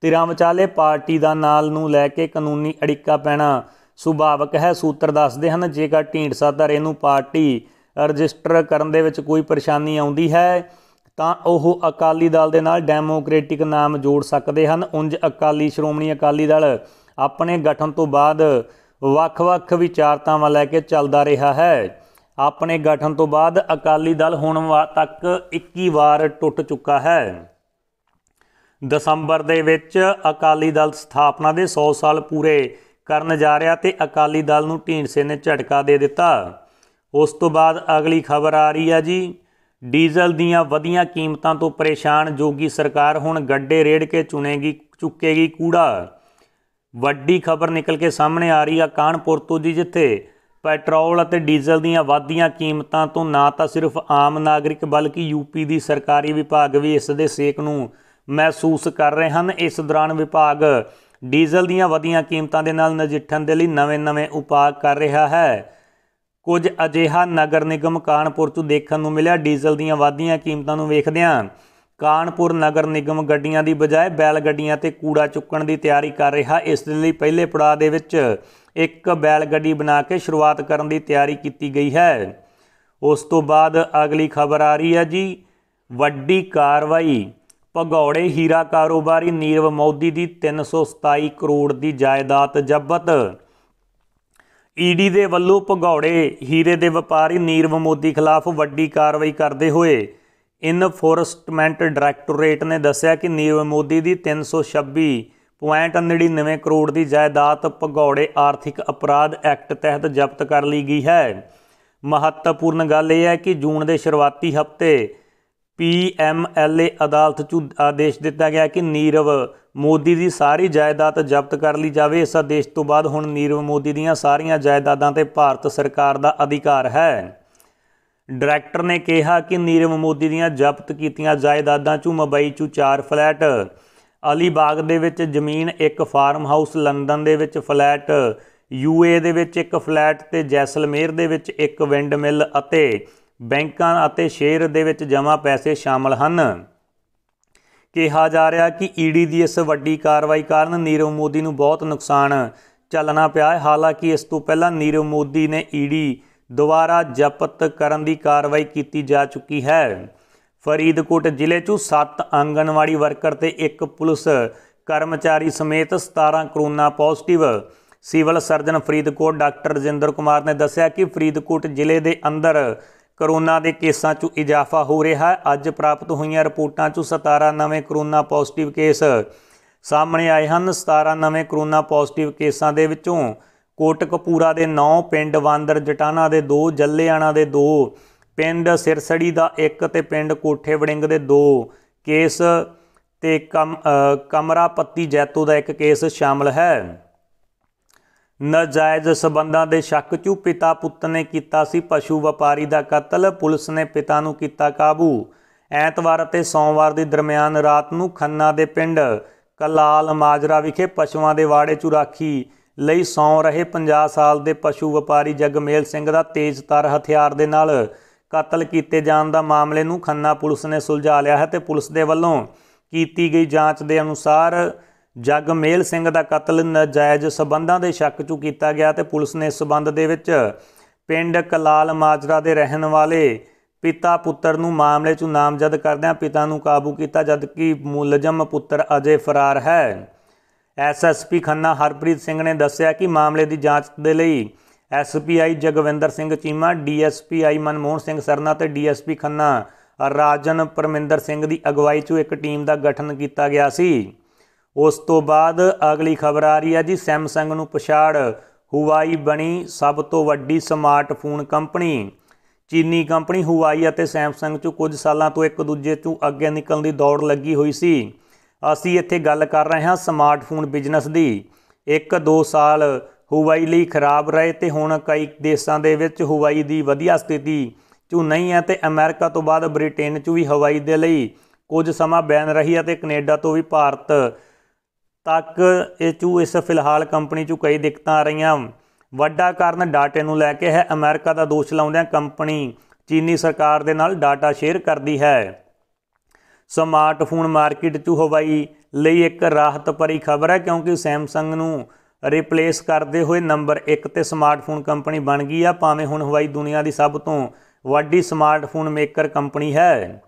ਧਿਰਾਂ ਵਿਚਾਲੇ ਪਾਰਟੀ ਦਾ ਨਾਲ ਨੂੰ ਲੈ ਕੇ ਕਾਨੂੰਨੀ ਅੜਿੱਕਾ ਪੈਣਾ ਸੁਭਾਵਕ ਹੈ ਸੂਤਰ ਦੱਸਦੇ ਹਨ ਜੇਕਰ ਢੀਂਡਸਾ ਧਰੇ ਨੂੰ ਪਾਰਟੀ ਰਜਿਸਟਰ ਕਰਨ ਦੇ ਵਿੱਚ ਕੋਈ ਪਰੇਸ਼ਾਨੀ ਆਉਂਦੀ ਹੈ ਤਾਂ ਉਹ ਅਕਾਲੀ ਦਲ ਦੇ ਨਾਲ ਡੈਮੋਕ੍ਰੈਟਿਕ ਨਾਮ ਜੋੜ ਸਕਦੇ ਹਨ ਉੰਜ ਅਕਾਲੀ ਸ਼੍ਰੋਮਣੀ ਅਕਾਲੀ ਦਲ ਆਪਣੇ ਗਠਨ ਤੋਂ ਬਾਅਦ ਵੱਖ-ਵੱਖ ਵਿਚਾਰਤਾਵਾਂ ਲੈ ਕੇ ਚੱਲਦਾ ਰਿਹਾ ਹੈ ਆਪਣੇ ਗਠਨ ਤੋਂ ਬਾਅਦ ਅਕਾਲੀ ਦਲ ਹੁਣ ਤੱਕ 21 ਵਾਰ ਟੁੱਟ ਚੁੱਕਾ ਹੈ ਦਸੰਬਰ ਦੇ ਵਿੱਚ ਅਕਾਲੀ ਦਲ ਸਥਾਪਨਾ ਦੇ 100 ਸਾਲ ਪੂਰੇ ਕਰਨ ਜਾ ਰਿਹਾ ਤੇ ਅਕਾਲੀ ਦਲ ਨੂੰ ਢੀਂਡਸੇ ਨੇ ਝਟਕਾ ਦੇ ਦਿੱਤਾ ਉਸ ਤੋਂ ਬਾਅਦ ਅਗਲੀ ਖਬਰ ਆ ਰਹੀ ਹੈ ਜੀ ਡੀਜ਼ਲ ਦੀਆਂ ਵਧੀਆਂ ਕੀਮਤਾਂ ਤੋਂ ਪਰੇਸ਼ਾਨ ਜੋਗੀ ਸਰਕਾਰ ਹੁਣ ਗੱਡੇ ਰੇੜ ਕੇ ਚੁਣੇਗੀ ਚੁੱਕੇਗੀ ਕੂੜਾ ਵੱਡੀ ਖਬਰ ਨਿਕਲ ਕੇ ਸਾਹਮਣੇ ਆ ਰਹੀ ਆ ਕਾਨਪੁਰ ਤੋਂ ਜੀ ਜਿੱਥੇ ਪੈਟਰੋਲ ਅਤੇ ਡੀਜ਼ਲ ਦੀਆਂ ਵਾਧੀਆਂ ਕੀਮਤਾਂ ਤੋਂ ਨਾ ਤਾਂ ਸਿਰਫ ਆਮ ਨਾਗਰਿਕ ਬਲਕਿ ਯੂਪੀ ਦੀ ਸਰਕਾਰੀ ਵਿਭਾਗ ਵੀ ਇਸ ਦੇ ਸੇਕ ਨੂੰ ਮਹਿਸੂਸ ਕਰ ਰਹੇ ਹਨ ਇਸ ਦੌਰਾਨ ਵਿਭਾਗ ਡੀਜ਼ਲ ਦੀਆਂ ਵਧੀਆਂ ਕੀਮਤਾਂ ਦੇ ਨਾਲ ਨਜਿੱਠਣ ਦੇ ਲਈ ਨਵੇਂ-ਨਵੇਂ ਉਪਾਅ ਕਰ ਰਿਹਾ ਹੈ ਕੁਝ ਅਜੇਹਾ ਨਗਰ ਨਿਗਮ ਕਾਨਪੁਰ 'ਚ ਦੇਖਣ ਨੂੰ ਮਿਲਿਆ ਡੀਜ਼ਲ ਦੀਆਂ ਵਾਧੀਆਂ ਕੀਮਤਾਂ ਨੂੰ ਵੇਖਦਿਆਂ ਕਾਨਪੁਰ ਨਗਰ ਨਿਗਮ ਗੱਡੀਆਂ ਦੀ ਬਜਾਏ ਬੈਲ ਗੱਡੀਆਂ ਤੇ ਕੂੜਾ ਚੁੱਕਣ ਦੀ ਤਿਆਰੀ ਕਰ ਰਿਹਾ ਇਸ ਲਈ ਪਹਿਲੇ ਪੜਾਅ ਦੇ ਵਿੱਚ ਇੱਕ ਬੈਲ ਗੱਡੀ ਬਣਾ ਕੇ ਸ਼ੁਰੂਆਤ ਕਰਨ ਦੀ ਤਿਆਰੀ ਕੀਤੀ ਗਈ ਹੈ ਉਸ ਤੋਂ ਬਾਅਦ ਅਗਲੀ ਖਬਰ ਆ ਰਹੀ ਹੈ ਜੀ ਵੱਡੀ ਕਾਰਵਾਈ ਭਗੌੜੇ ਹੀਰਾ ਕਾਰੋਬਾਰੀ ਨੀਰਵ ਮੋਦੀ ਦੀ 327 ਕਰੋੜ ਦੀ ਜਾਇਦਾਦ ਜ਼ਬਤ ਈਡੀ ਦੇ ਵੱਲੋਂ ਭਗੌੜੇ ਹੀਰੇ ਦੇ ਵਪਾਰੀ ਨੀਰਵ ਮੋਦੀ ਖਿਲਾਫ ਵੱਡੀ ਕਾਰਵਾਈ ਕਰਦੇ ਹੋਏ ਇਨਫੋਰਸਟਮੈਂਟ ਡਾਇਰੈਕਟੋਰੇਟ ਨੇ ਦੱਸਿਆ ਕਿ ਨੀਰਵ ਮੋਦੀ ਦੀ 326.99 ਕਰੋੜ ਦੀ ਜਾਇਦਾਦ ਭਗੌੜੇ ਆਰਥਿਕ ਅਪਰਾਧ ਐਕਟ ਤਹਿਤ ਜ਼ਬਤ ਕਰ ਲਈ ਗਈ ਹੈ ਮਹੱਤਵਪੂਰਨ ਗੱਲ ਇਹ ਹੈ ਕਿ ਜੂਨ ਦੇ ਸ਼ੁਰੂਆਤੀ ਹਫ਼ਤੇ ਪੀਐਮਐਲਏ ਅਦਾਲਤ ਚ ਆਦੇਸ਼ ਦਿੱਤਾ ਗਿਆ ਕਿ ਨੀਰਵ ਮੋਦੀ ਦੀ ਸਾਰੀ ਜਾਇਦਾਦ ਜ਼ਬਤ ਕਰ ਲਈ ਜਾਵੇ ਇਸ ਆਦੇਸ਼ ਤੋਂ ਬਾਅਦ ਹੁਣ ਨੀਰਵ ਮੋਦੀ ਦੀਆਂ ਸਾਰੀਆਂ ਜਾਇਦਾਦਾਂ ਤੇ ਭਾਰਤ ਸਰਕਾਰ ਦਾ ਅਧਿਕਾਰ ਹੈ ਡਾਇਰੈਕਟਰ ਨੇ ਕਿਹਾ ਕਿ ਨੀਰਵ ਮੋਦੀ ਦੀਆਂ ਜ਼ਬਤ ਕੀਤੀਆਂ ਜਾਇਦਾਦਾਂ 'ਚੋਂ ਮੁੰਬਈ 'ਚੋਂ 4 ਫਲੈਟ ਅਲੀ ਬਾਗ ਦੇ ਵਿੱਚ ਜ਼ਮੀਨ ਇੱਕ ਫਾਰਮ ਹਾਊਸ ਲੰਡਨ ਦੇ ਵਿੱਚ ਫਲੈਟ ਯੂਏ ਦੇ ਵਿੱਚ ਇੱਕ ਫਲੈਟ ਤੇ ਜੈਸਲਮੇਰ ਦੇ ਵਿੱਚ ਇੱਕ ਵਿੰਡ ਮਿਲ ਅਤੇ ਬੈਂਕਾਂ ਅਤੇ ਸ਼ੇਅਰ ਦੇ ਵਿੱਚ ਜਮ੍ਹਾਂ ਪੈਸੇ ਸ਼ਾਮਲ ਹਨ ਕਿਹਾ ਜਾ ਰਿਹਾ ਕਿ ਈਡੀ ਦੀ ਇਸ ਵੱਡੀ ਕਾਰਵਾਈ ਕਾਰਨ ਨੀਰਵ ਮੋਦੀ ਨੂੰ ਬਹੁਤ ਨੁਕਸਾਨ ਚੱਲਣਾ ਪਿਆ ਹੈ ਹਾਲਾਂਕਿ ਇਸ ਤੋਂ ਪਹਿਲਾਂ ਨੀਰਵ ਮੋਦੀ ਨੇ ਈਡੀ ਦੁਆਰਾ ਜ਼ਬਤ ਕਰਨ ਦੀ ਕਾਰਵਾਈ ਕੀਤੀ ਜਾ ਚੁੱਕੀ ਹੈ ਫਰੀਦਕੋਟ ਜ਼ਿਲ੍ਹੇ 'ਚ 7 ਆਂਗਣਵਾੜੀ ਵਰਕਰ ਤੇ ਇੱਕ ਪੁਲਿਸ ਕਰਮਚਾਰੀ ਸਮੇਤ 17 corona positive civil surgeon Faridkot doctor Rajinder Kumar ਨੇ ਦੱਸਿਆ ਕਿ ਫਰੀਦਕੋਟ ਜ਼ਿਲ੍ਹੇ ਦੇ ਅੰਦਰ ਕਰੋਨਾ ਦੇ ਕੇਸਾਂ 'ਚ ਇਜ਼ਾਫਾ ਹੋ ਰਿਹਾ ਹੈ ਅੱਜ ਪ੍ਰਾਪਤ ਹੋਈਆਂ ਰਿਪੋਰਟਾਂ 'ਚ 17 ਨਵੇਂ ਕਰੋਨਾ ਪੋਜ਼ਿਟਿਵ ਕੇਸ ਸਾਹਮਣੇ ਆਏ ਹਨ 17 ਨਵੇਂ ਕਰੋਨਾ ਪੋਜ਼ਿਟਿਵ ਕੇਸਾਂ ਦੇ ਵਿੱਚੋਂ ਕੋਟਕਪੂਰਾ ਦੇ 9 ਪਿੰਡ ਵਾਂਦਰ ਜਟਾਣਾ ਦੇ 2 ਜੱਲੇਆਣਾ ਦੇ 2 ਪਿੰਡ ਸਿਰਸੜੀ ਦਾ 1 ਤੇ ਪਿੰਡ ਕੋਠੇ ਵੜਿੰਗ ਦੇ 2 ਕੇਸ ਤੇ ਕਮਰਾ ਪੱਤੀ ਜੈਤੋ ਦਾ ਇੱਕ ਕੇਸ ਸ਼ਾਮਲ ਹੈ ਨਜਾਇਜ਼ ਸਬੰਧਾਂ ਦੇ ਸ਼ੱਕ 'ਚ ਪਿਤਾ ਪੁੱਤ ਨੇ ਕੀਤਾ ਸੀ ਪਸ਼ੂ ਵਪਾਰੀ ਦਾ ਕਤਲ ਪੁਲਿਸ ਨੇ ਪਿਤਾ ਨੂੰ ਕੀਤਾ ਕਾਬੂ ਐਤਵਾਰ ਅਤੇ ਸੋਮਵਾਰ ਦੇ ਦਰਮਿਆਨ ਰਾਤ ਨੂੰ ਖੰਨਾ ਦੇ ਪਿੰਡ ਕਲਾਲ ਮਾਜਰਾ ਵਿਖੇ ਪਸ਼ੂਆਂ ਦੇ ਵਾੜੇ 'ਚ ਰਾਖੀ ਲਈ ਸੌਂ ਰਹੇ 50 ਸਾਲ ਦੇ ਪਸ਼ੂ ਵਪਾਰੀ ਜਗਮੇਲ ਸਿੰਘ ਦਾ ਤੇਜ਼ਤਰ ਹਥਿਆਰ ਦੇ ਨਾਲ ਕਤਲ ਕੀਤੇ ਜਾਣ ਦਾ ਮਾਮਲੇ ਨੂੰ ਖੰਨਾ ਪੁਲਿਸ ਨੇ ਸੁਲਝਾ ਲਿਆ ਹੈ ਤੇ ਪੁਲਿਸ ਦੇ ਵੱਲੋਂ ਕੀਤੀ ਗਈ ਜਾਂਚ ਦੇ ਅਨੁਸਾਰ ਜਗਮੇਲ ਸਿੰਘ ਦਾ ਕਤਲ ਨਾਜਾਇਜ਼ ਸਬੰਧਾਂ ਦੇ ਸ਼ੱਕ 'ਚ ਕੀਤਾ ਗਿਆ ਤੇ ਪੁਲਿਸ ਨੇ ਇਸ ਸਬੰਧ ਦੇ ਵਿੱਚ ਪਿੰਡ ਕਲਾਲ ਮਾਜਰਾ ਦੇ ਰਹਿਣ ਵਾਲੇ ਪਿਤਾ ਪੁੱਤਰ ਨੂੰ ਮਾਮਲੇ 'ਚ ਨਾਮਜ਼ਦ ਕਰਦਿਆਂ ਪਿਤਾ ਨੂੰ ਕਾਬੂ ਕੀਤਾ ਜਦਕਿ ਮੁਲਜ਼ਮ ਪੁੱਤਰ ਅਜੇ ਫਰਾਰ ਹੈ ਐਸਐਸਪੀ ਖੰਨਾ ਹਰਪ੍ਰੀਤ ਸਿੰਘ ਨੇ ਦੱਸਿਆ ਕਿ ਮਾਮਲੇ ਦੀ ਜਾਂਚ ਦੇ ਲਈ ਐਸਪੀਆਈ ਜਗਵਿੰਦਰ ਸਿੰਘ ਚੀਮਾ ਡੀਐਸਪੀਆਈ ਮਨਮੋਹਨ ਸਿੰਘ ਸਰਨਾ ਤੇ ਡੀਐਸਪੀ ਖੰਨਾ ਰਾਜਨ ਪਰਮਿੰਦਰ ਸਿੰਘ ਦੀ ਅਗਵਾਈ 'ਚ ਇੱਕ ਟੀਮ ਦਾ ਗਠਨ ਕੀਤਾ ਗਿਆ ਸੀ ਉਸ ਤੋਂ ਬਾਅਦ ਅਗਲੀ ਖਬਰ ਆ ਰਹੀ ਹੈ ਜੀ ਸੈਮਸੰਗ ਨੂੰ ਪਛਾੜ ਹੁਵਾਈ ਬਣੀ ਸਭ ਤੋਂ ਵੱਡੀ ਸਮਾਰਟਫੋਨ ਕੰਪਨੀ ਚੀਨੀ ਕੰਪਨੀ ਹੁਵਾਈ ਅਤੇ ਸੈਮਸੰਗ 'ਚ ਕੁਝ ਸਾਲਾਂ ਤੋਂ ਇੱਕ ਦੂਜੇ ਤੋਂ ਅੱਗੇ ਨਿਕਲਣ ਦੀ ਦੌੜ ਲੱਗੀ ਹੋਈ ਸੀ ਅਸੀਂ ਇੱਥੇ ਗੱਲ ਕਰ ਰਹੇ ਹਾਂ ਸਮਾਰਟਫੋਨ ਬਿਜ਼ਨਸ ਦੀ 1-2 ਸਾਲ ਹੁਵਾਈ ਲਈ ਖਰਾਬ ਰਹੇ ਤੇ ਹੁਣ ਕਈ ਦੇਸ਼ਾਂ ਦੇ ਵਿੱਚ ਹੁਵਾਈ ਦੀ ਵਧੀਆ ਸਥਿਤੀ ਚੋਂ ਨਹੀਂ ਹੈ ਤੇ ਅਮਰੀਕਾ ਤੋਂ ਬਾਅਦ ਬ੍ਰਿਟੇਨ 'ਚ ਵੀ ਹਵਾਈ ਦੇ ਲਈ ਕੁਝ ਸਮਾਂ ਬੈਨ ਰਹੀ ਹੈ ਤੇ ਕੈਨੇਡਾ ਤੋਂ ਵੀ ਭਾਰਤ ਤੱਕ ਇਹ ਚੂ ਇਸ ਫਿਲਹਾਲ ਕੰਪਨੀ ਚੂ ਕਈ ਦਿੱਕਤਾਂ ਆ ਰਹੀਆਂ ਵੱਡਾ ਕਾਰਨ ਡਾਟੇ ਨੂੰ ਲੈ ਕੇ ਹੈ ਅਮਰੀਕਾ ਦਾ ਦੋਸ਼ ਲਾਉਂਦਿਆਂ ਕੰਪਨੀ ਚੀਨੀ ਸਰਕਾਰ ਦੇ ਨਾਲ ਡਾਟਾ ਸ਼ੇਅਰ ਕਰਦੀ ਹੈ ਸਮਾਰਟਫੋਨ ਮਾਰਕੀਟ ਚ ਹਵਾਈ ਲਈ ਇੱਕ ਰਾਹਤ ਭਰੀ ਖਬਰ ਹੈ ਕਿਉਂਕਿ ਸੈਮਸੰਗ ਨੂੰ ਰਿਪਲੇਸ ਕਰਦੇ ਹੋਏ ਨੰਬਰ 1 ਤੇ ਸਮਾਰਟਫੋਨ ਕੰਪਨੀ ਬਣ ਗਈ ਆ ਭਾਵੇਂ ਹੁਣ ਹਵਾਈ ਦੁਨੀਆ ਦੀ ਸਭ ਤੋਂ ਵੱਡੀ ਸਮਾਰਟਫੋਨ ਮੇਕਰ ਕੰਪਨੀ ਹੈ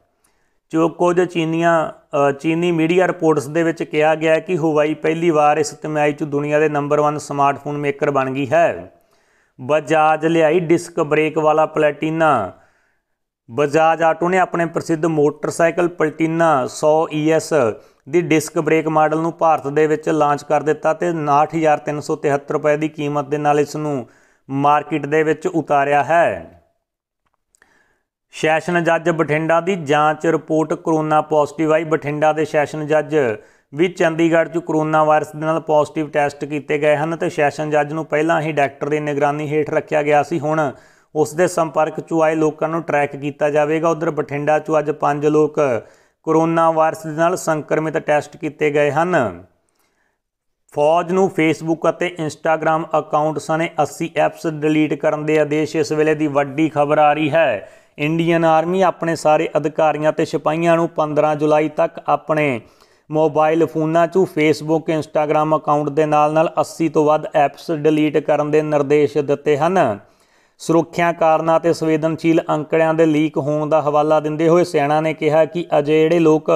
ਜੋ ਕੁਝ ਚੀਨੀਆਂ ਚੀਨੀ ਮੀਡੀਆ ਰਿਪੋਰਟਸ ਦੇ ਵਿੱਚ ਕਿਹਾ ਗਿਆ ਕਿ ਹੁਵਾਈ ਪਹਿਲੀ ਵਾਰ ਇਸ ਤਮਾਈ 'ਚ ਦੁਨੀਆ ਦੇ ਨੰਬਰ 1 ਸਮਾਰਟਫੋਨ ਮੇਕਰ ਬਣ ਗਈ ਹੈ ਬਜਾਜ ਲਿਆਈ ਡਿਸਕ ਬ੍ਰੇਕ ਵਾਲਾ ਪਲੈਟੀਨਾ ਬਜਾਜ ਆਟੋ ਨੇ ਆਪਣੇ ਪ੍ਰਸਿੱਧ ਮੋਟਰਸਾਈਕਲ ਪਲਟੀਨਾ 100 ES ਦੀ ਡਿਸਕ ਬ੍ਰੇਕ ਮਾਡਲ ਨੂੰ ਭਾਰਤ ਦੇ ਵਿੱਚ ਲਾਂਚ ਕਰ ਦਿੱਤਾ ਤੇ 63373 ਰੁਪਏ ਦੀ ਕੀਮਤ ਦੇ ਨਾਲ ਇਸ ਨੂੰ ਮਾਰਕੀਟ ਦੇ ਵਿੱਚ ਉਤਾਰਿਆ ਹੈ ਸੈਸ਼ਨ ਜੱਜ ਬਠਿੰਡਾ ਦੀ ਜਾਂਚ ਰਿਪੋਰਟ ਕਰੋਨਾ ਪੋਜ਼ਿਟਿਵ ਆਈ ਬਠਿੰਡਾ ਦੇ ਸੈਸ਼ਨ ਜੱਜ ਵੀ ਚੰਡੀਗੜ੍ਹ 'ਚ ਕਰੋਨਾ ਵਾਇਰਸ ਦੇ ਨਾਲ ਪੋਜ਼ਿਟਿਵ ਟੈਸਟ ਕੀਤੇ ਗਏ ਹਨ ਤੇ ਸੈਸ਼ਨ ਜੱਜ ਨੂੰ ਪਹਿਲਾਂ ਹੀ ਡਾਕਟਰ ਦੀ ਨਿਗਰਾਨੀ ਹੇਠ ਰੱਖਿਆ ਗਿਆ ਸੀ ਹੁਣ ਉਸ ਦੇ ਸੰਪਰਕ 'ਚ ਆਏ ਲੋਕਾਂ ਨੂੰ ਟਰੈਕ ਕੀਤਾ ਜਾਵੇਗਾ ਉਧਰ ਬਠਿੰਡਾ 'ਚ ਅੱਜ 5 ਲੋਕ ਕਰੋਨਾ ਵਾਇਰਸ ਦੇ ਨਾਲ ਸੰਕਰਮਿਤ ਟੈਸਟ ਕੀਤੇ ਗਏ ਹਨ ਫੌਜ ਨੂੰ ਫੇਸਬੁੱਕ ਅਤੇ ਇੰਸਟਾਗ੍ਰam ਅਕਾਊਂਟ ਸਣੇ 80 ਐਪਸ ਡਿਲੀਟ ਕਰਨ ਦੇ ਆਦੇਸ਼ ਇਸ ਵੇਲੇ ਦੀ ਵੱਡੀ ਖਬਰ ਆ ਰਹੀ ਹੈ ਇੰਡੀਅਨ ਆਰਮੀ ਆਪਣੇ ਸਾਰੇ ਅਧਿਕਾਰੀਆਂ ਤੇ ਸਿਪਾਹੀਆਂ ਨੂੰ 15 ਜੁਲਾਈ ਤੱਕ ਆਪਣੇ ਮੋਬਾਈਲ ਫੋਨਾਂ 'ਚੋਂ ਫੇਸਬੁੱਕ ਇੰਸਟਾਗ੍ਰam ਅਕਾਊਂਟ ਦੇ ਨਾਲ-ਨਾਲ 80 ਤੋਂ ਵੱਧ ਐਪਸ ਡਿਲੀਟ ਕਰਨ ਦੇ ਨਿਰਦੇਸ਼ ਦਿੱਤੇ ਹਨ ਸੁਰੱਖਿਆ ਕਾਰਨਾਂ ਤੇ ਸੰਵੇਦਨਸ਼ੀਲ ਅੰਕੜਿਆਂ ਦੇ ਲੀਕ ਹੋਣ ਦਾ ਹਵਾਲਾ ਦਿੰਦੇ ਹੋਏ ਸੈਨਾ ਨੇ ਕਿਹਾ ਕਿ ਅਜੇ ਜਿਹੜੇ ਲੋਕ